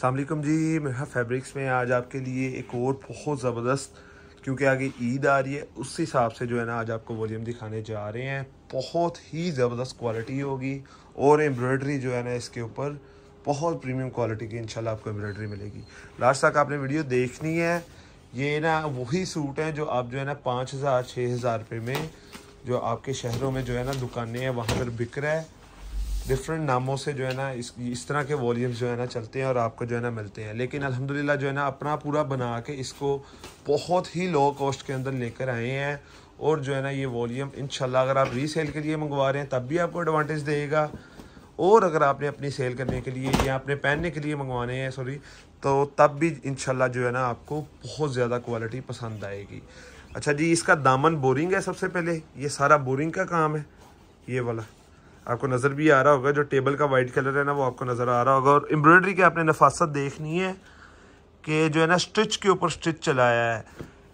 अलकुम जी मेरा हाँ फैब्रिक्स में आज आपके लिए एक और बहुत ज़बरदस्त क्योंकि आगे ईद आ रही है उस हिसाब से जो है ना आज आपको वॉल्यूम दिखाने जा रहे हैं बहुत ही ज़बरदस्त क्वालिटी होगी और एम्ब्रॉयडरी जो है ना इसके ऊपर बहुत प्रीमियम क्वालिटी की इंशाल्लाह आपको एम्ब्रॉयडरी मिलेगी लास्ट तक आपने वीडियो देखनी है ये ना वही सूट हैं जो आप जो है ना पाँच हज़ार छः हज़ार रुपये में जो आपके शहरों में जो है ना दुकानें हैं वहाँ पर बिक रहा है डिफरेंट नामों से जो है ना इस इस तरह के वॉल्यूम्स जो है ना चलते हैं और आपको जो है ना मिलते हैं लेकिन अल्हम्दुलिल्लाह जो है ना अपना पूरा बना के इसको बहुत ही लो कॉस्ट के अंदर लेकर आए हैं और जो है ना ये वॉल्यूम इनशाला अगर आप रीसेल के लिए मंगवा रहे हैं तब भी आपको एडवांटेज देगा और अगर आपने अपनी सेल करने के लिए या अपने पहनने के लिए मंगवाने हैं सॉरी तो तब भी इनशाला जो है ना आपको बहुत ज़्यादा क्वालिटी पसंद आएगी अच्छा जी इसका दामन बोरिंग है सबसे पहले ये सारा बोरिंग का काम है ये वाला आपको नज़र भी आ रहा होगा जो टेबल का वाइट कलर है ना वो आपको नज़र आ रहा होगा और एम्ब्रॉयडरी की आपने नफासत देखनी है कि जो है ना स्टिच के ऊपर स्टिच चलाया है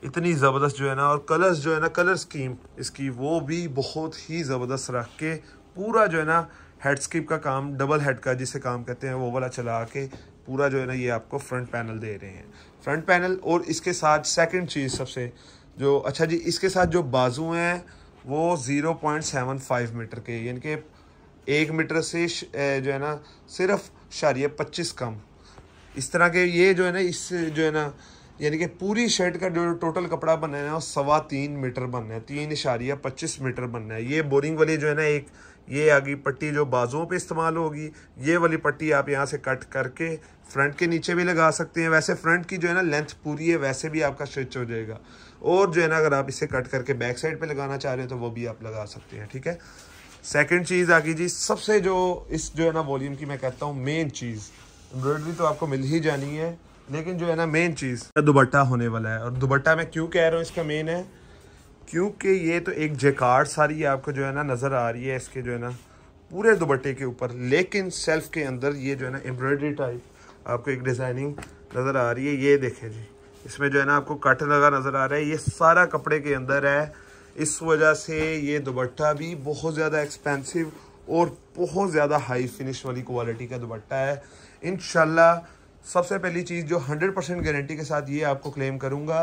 इतनी ज़बरदस्त जो है ना और कलर्स जो है ना कलर स्कीम इसकी वो भी बहुत ही ज़बरदस्त रख के पूरा जो है ना हेड का काम डबल हेड का जिसे काम कहते हैं वो वाला चला के पूरा जो है ना ये आपको फ्रंट पैनल दे रहे हैं फ्रंट पैनल और इसके साथ सेकंड चीज़ सबसे जो अच्छा जी इसके साथ जो बाजू हैं वो zero point seven five metre के यानी कि एक मीटर से जो है ना सिर्फ शारिया पच्चीस कम इस तरह के ये जो है ना इस जो है ना यानी कि पूरी शर्ट का जो टोटल कपड़ा बनना है वो सवा तीन मीटर बनना है तीन इशारिया पच्चीस मीटर बनना है ये बोरिंग वाली जो है ना एक ये आ गई पट्टी जो बाजुओं पे इस्तेमाल होगी ये वाली पट्टी आप यहाँ से कट करके फ्रंट के नीचे भी लगा सकते हैं वैसे फ्रंट की जो है ना लेंथ पूरी है वैसे भी आपका स्ट्रिच हो जाएगा और जो है ना अगर आप इसे कट करके बैक साइड पर लगाना चाह रहे हैं तो वो भी आप लगा सकते हैं ठीक है सेकंड चीज़ आ गई जी सबसे जो इस जो है ना वॉल्यूम की मैं कहता हूँ मेन चीज़ एम्ब्रॉयडरी तो आपको मिल ही जानी है लेकिन जो है ना मेन चीज़ दुबट्टा होने वाला है और दुबट्टा मैं क्यों कह रहा हूँ इसका मेन है क्योंकि ये तो एक जेकार्ड सारी आपको जो है ना नज़र आ रही है इसके जो है ना पूरे दुबट्टे के ऊपर लेकिन सेल्फ के अंदर ये जो है ना एम्ब्रॉयडरी टाइप आपको एक डिज़ाइनिंग नज़र आ रही है ये देखें जी इसमें जो है ना आपको कट लगा नज़र आ रहा है ये सारा कपड़े के अंदर है इस वजह से ये दुबट्टा भी बहुत ज़्यादा एक्सपेंसिव और बहुत ज़्यादा हाई फिनिश वाली क्वालिटी का दुबट्टा है इन सबसे पहली चीज़ जो 100 परसेंट गारंटी के साथ ये आपको क्लेम करूँगा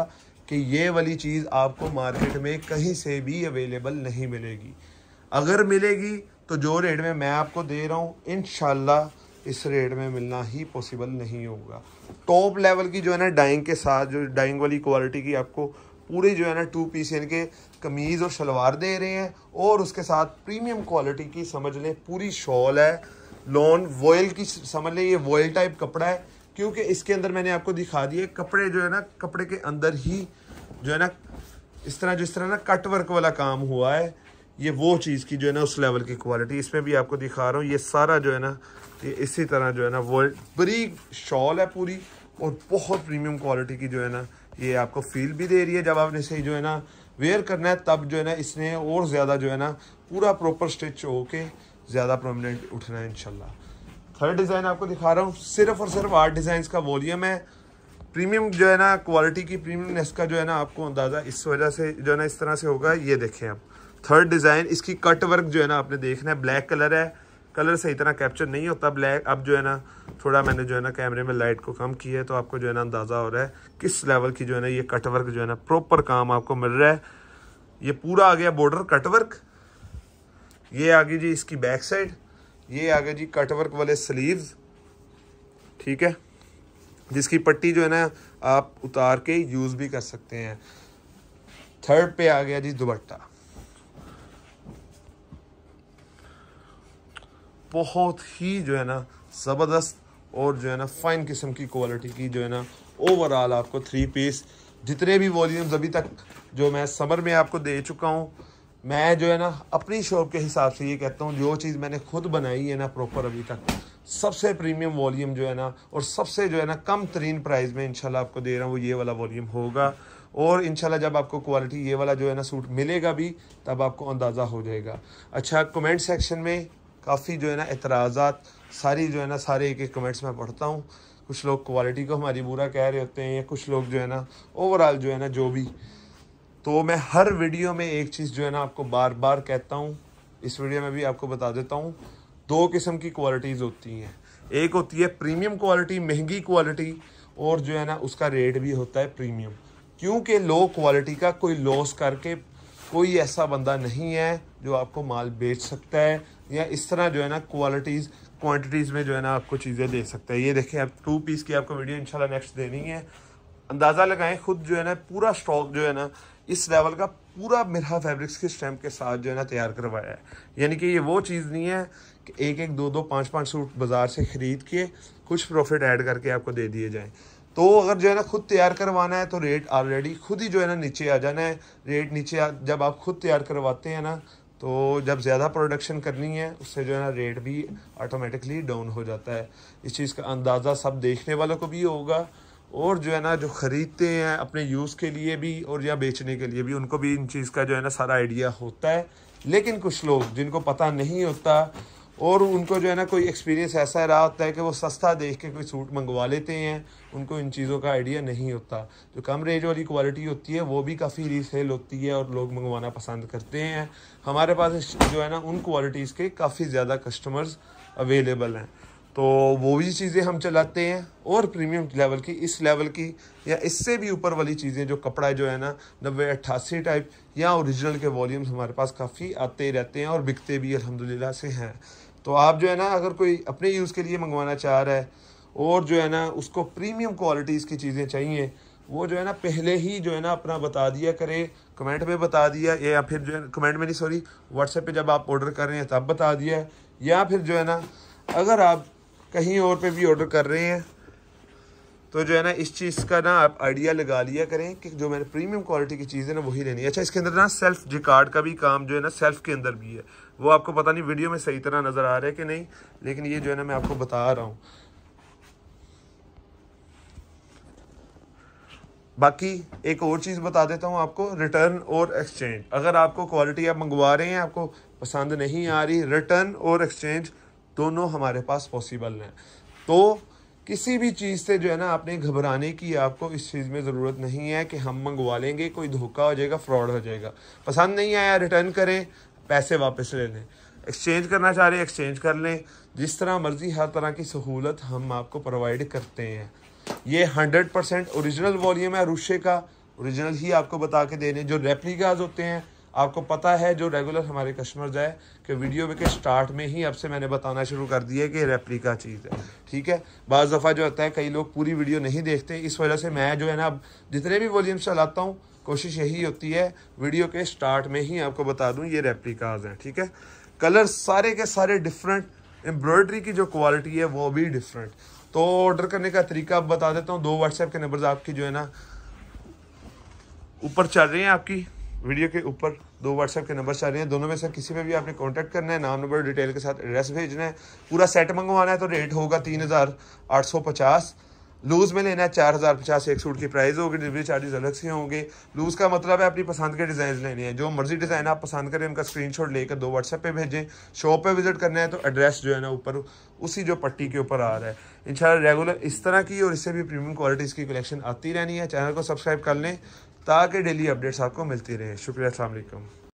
कि ये वाली चीज़ आपको मार्केट में कहीं से भी अवेलेबल नहीं मिलेगी अगर मिलेगी तो जो रेट में मैं आपको दे रहा हूँ इन इस रेट में मिलना ही पॉसिबल नहीं होगा टॉप लेवल की जो है ना डाइंग के साथ जो डाइंग वाली क्वालिटी की आपको पूरे जो है ना टू पीस यानी कमीज़ और शलवार दे रहे हैं और उसके साथ प्रीमियम क्वालिटी की समझ लें पूरी शॉल है लॉन वॉयल की समझ लें ये वॉयल टाइप कपड़ा है क्योंकि इसके अंदर मैंने आपको दिखा दिए कपड़े जो है ना कपड़े के अंदर ही जो है ना इस तरह जिस तरह ना कट वर्क वाला काम हुआ है ये वो चीज़ की जो है ना उस लेवल की क्वालिटी इसमें भी आपको दिखा रहा हूँ ये सारा जो है ना ये इसी तरह जो है ना वो बड़ी शॉल है पूरी और बहुत प्रीमियम क्वालिटी की जो है ना ये आपको फील भी दे रही है जब आपने सही जो है ना वेयर करना है तब जो है ना इसने और ज़्यादा जो है ना पूरा प्रॉपर स्टिच होके ज़्यादा प्रोमिनेंट उठना है इनशाला थर्ड डिज़ाइन आपको दिखा रहा हूँ सिर्फ और सिर्फ आठ डिज़ाइन का वॉल्यूम है प्रीमियम जो है ना क्वालिटी की प्रीमियमनेस का जो है ना आपको अंदाज़ा इस वजह से जो है ना इस तरह से होगा ये देखें आप थर्ड डिज़ाइन इसकी कट वर्क जो है ना आपने देखना है ब्लैक कलर है कलर सही तरह कैप्चर नहीं होता ब्लैक अब जो है ना थोड़ा मैंने जो है ना कैमरे में लाइट को कम किया है तो आपको जो है ना अंदाज़ा हो रहा है किस लेवल की जो है ना ये कटवर्क जो है ना प्रॉपर काम आपको मिल रहा है ये पूरा आ गया बॉर्डर कटवर्क ये आ गई जी इसकी बैक साइड ये आ गया जी कटवर्क वाले स्लीव्स ठीक है जिसकी पट्टी जो है ना आप उतार के यूज़ भी कर सकते हैं थर्ड पे आ गया जी दुबट्टा बहुत ही जो है ना ज़बरदस्त और जो है ना फ़ाइन किस्म की क्वालिटी की जो है ना ओवरऑल आपको थ्री पीस जितने भी वॉल्यूम्स अभी तक जो मैं समर में आपको दे चुका हूँ मैं जो है ना अपनी शॉप के हिसाब से ये कहता हूँ जो चीज़ मैंने खुद बनाई है ना प्रॉपर अभी तक सबसे प्रीमियम वॉल्यूम जो है ना और सबसे जो है ना कम तरीन प्राइस में इंशाल्लाह आपको दे रहा हूँ वो ये वाला वॉल्यूम होगा और इंशाल्लाह जब आपको क्वालिटी ये वाला जो है ना सूट मिलेगा भी तब आपको अंदाज़ा हो जाएगा अच्छा कमेंट सेक्शन में काफ़ी जो है ना एतराज़ात सारी जो है ना सारे एक एक कमेंट्स में पढ़ता हूँ कुछ लोग क्वालिटी को हमारी बुरा कह रहे होते हैं या कुछ लोग जो है ना ओवरऑल जो है ना जो भी तो मैं हर वीडियो में एक चीज़ जो है ना आपको बार बार कहता हूँ इस वीडियो में भी आपको बता देता हूँ दो किस्म की क्वालिटीज़ होती हैं एक होती है प्रीमियम क्वालिटी महंगी क्वालिटी और जो है ना उसका रेट भी होता है प्रीमियम क्योंकि लो क्वालिटी का कोई लॉस करके कोई ऐसा बंदा नहीं है जो आपको माल बेच सकता है या इस तरह जो है ना क्वालिटीज़ क्वांटिटीज़ में जो है ना आपको चीज़ें दे सकते हैं ये देखें आप टू पीस की आपको वीडियो इंशाल्लाह नेक्स्ट देनी है अंदाज़ा लगाएं खुद जो है ना पूरा स्टॉक जो है ना इस लेवल का पूरा मिरहा फैब्रिक्स के स्टैम्प के साथ जो है ना तैयार करवाया है यानी कि ये वो चीज़ नहीं है कि एक एक दो दो पाँच पाँच सूट बाज़ार से ख़रीद के कुछ प्रॉफिट ऐड करके आपको दे दिए जाएँ तो अगर जो है ना खुद तैयार करवाना है तो रेट ऑलरेडी खुद ही जो है ना नीचे आ जाना है रेट नीचे आ, जब आप खुद तैयार करवाते हैं ना तो जब ज़्यादा प्रोडक्शन करनी है उससे जो है ना रेट भी ऑटोमेटिकली डाउन हो जाता है इस चीज़ का अंदाज़ा सब देखने वालों को भी होगा और जो है ना जो ख़रीदते हैं अपने यूज़ के लिए भी और या बेचने के लिए भी उनको भी इन चीज़ का जो है ना सारा आइडिया होता है लेकिन कुछ लोग जिनको पता नहीं होता और उनको जो है ना कोई एक्सपीरियंस ऐसा रहा होता है कि वो सस्ता देख के कोई सूट मंगवा लेते हैं उनको इन चीज़ों का आइडिया नहीं होता जो कम रेंज वाली क्वालिटी होती है वो भी काफ़ी रीसेल होती है और लोग मंगवाना पसंद करते हैं हमारे पास जो है ना उन क्वालिटीज़ के काफ़ी ज़्यादा कस्टमर्स अवेलेबल हैं तो वो भी चीज़ें हम चलाते हैं और प्रीमियम लेवल की इस लेवल की या इससे भी ऊपर वाली चीज़ें जो कपड़ा जो है ना नब्बे अट्ठासी टाइप या ओरिजिनल के वॉल्यूम्स हमारे पास काफ़ी आते रहते हैं और बिकते भी अलहमदिल्ला से हैं तो आप जो है ना अगर कोई अपने यूज़ के लिए मंगवाना चाह रहा है और जो है ना उसको प्रीमियम क्वालिटीज़ की चीज़ें चाहिए वो जो है ना पहले ही जो है ना अपना बता दिया करे कमेंट में बता दिया या फिर जो है कमेंट में नहीं सॉरी व्हाट्सएप पे जब आप ऑर्डर कर रहे हैं तब बता दिया या फिर जो है ना अगर आप कहीं और पे भी ऑर्डर कर रहे हैं तो जो है ना इस चीज़ का ना आप आइडिया लगा लिया करें कि जो मैंने प्रीमियम क्वालिटी की चीज़ है ना वही लेनी है अच्छा इसके अंदर ना सेल्फ रिकार्ड का भी काम जो है ना सेल्फ के अंदर भी है वो आपको पता नहीं वीडियो में सही तरह नज़र आ रहा है कि नहीं लेकिन ये जो है ना मैं आपको बता रहा हूँ बाकी एक और चीज़ बता देता हूँ आपको रिटर्न और एक्सचेंज अगर आपको क्वालिटी आप मंगवा रहे हैं आपको पसंद नहीं आ रही रिटर्न और एक्सचेंज दोनों हमारे पास पॉसिबल हैं तो किसी भी चीज़ से जो है ना आपने घबराने की आपको इस चीज़ में ज़रूरत नहीं है कि हम मंगवा लेंगे कोई धोखा हो जाएगा फ्रॉड हो जाएगा पसंद नहीं आया रिटर्न करें पैसे वापस ले लें एक्सचेंज करना चाह रहे हैं एक्सचेंज कर लें जिस तरह मर्ज़ी हर तरह की सहूलत हम आपको प्रोवाइड करते हैं ये हंड्रेड परसेंट औरिजिनल वॉल्यूम है रुशे का औरिजिनल ही आपको बता के देने जो रेप्लिकाज होते हैं आपको पता है जो रेगुलर हमारे कस्टमर्स है कि वीडियो के स्टार्ट में ही अब से मैंने बताना शुरू कर दिया कि रेप्लिका चीज़ है ठीक है बज़ दफ़ा जो होता है कई लोग पूरी वीडियो नहीं देखते इस वजह से मैं जो है ना अब जितने भी वॉल्यूम चलाता हूँ कोशिश यही होती है वीडियो के स्टार्ट में ही आपको बता दूँ ये रेप्लिकाज हैं ठीक है कलर सारे के सारे डिफरेंट एम्ब्रॉयडरी की जो क्वालिटी है वो भी डिफरेंट तो ऑर्डर करने का तरीका बता देता हूँ दो व्हाट्सएप के नंबर आपकी जो है ना ऊपर चल रहे हैं आपकी वीडियो के ऊपर दो व्हाट्सएप के नंबर चाह रहे हैं दोनों में से किसी में भी आपने कॉन्टैक्ट करना है नाम नंबर डिटेल के साथ एड्रेस भेजना है पूरा सेट मंगवाना है तो रेट होगा तीन हज़ार आठ सौ पचास लूज़ में लेना है चार हज़ार पचास एक सूट की प्राइस होगी डिलीवरी चार्जेस अलग से होंगे लूज़ का मतलब है अपनी पसंद के डिज़ाइन लेने हैं जो मर्जी डिज़ाइन आप पसंद करें उनका स्क्रीनशॉट लेकर दो व्हाट्सएप पे भेजें शॉप पे विजिट करना है तो एड्रेस जो है ना ऊपर उसी जो पट्टी के ऊपर आ रहा है इंशाल्लाह रेगुलर इस तरह की और इससे भी प्रीमियम क्वालिटीज़ की कलेक्शन आती रहनी है चैनल को सब्सक्राइब कर लें ताकि डेली अपडेट्स आपको मिलती रहे शुक्रिया अलैक्म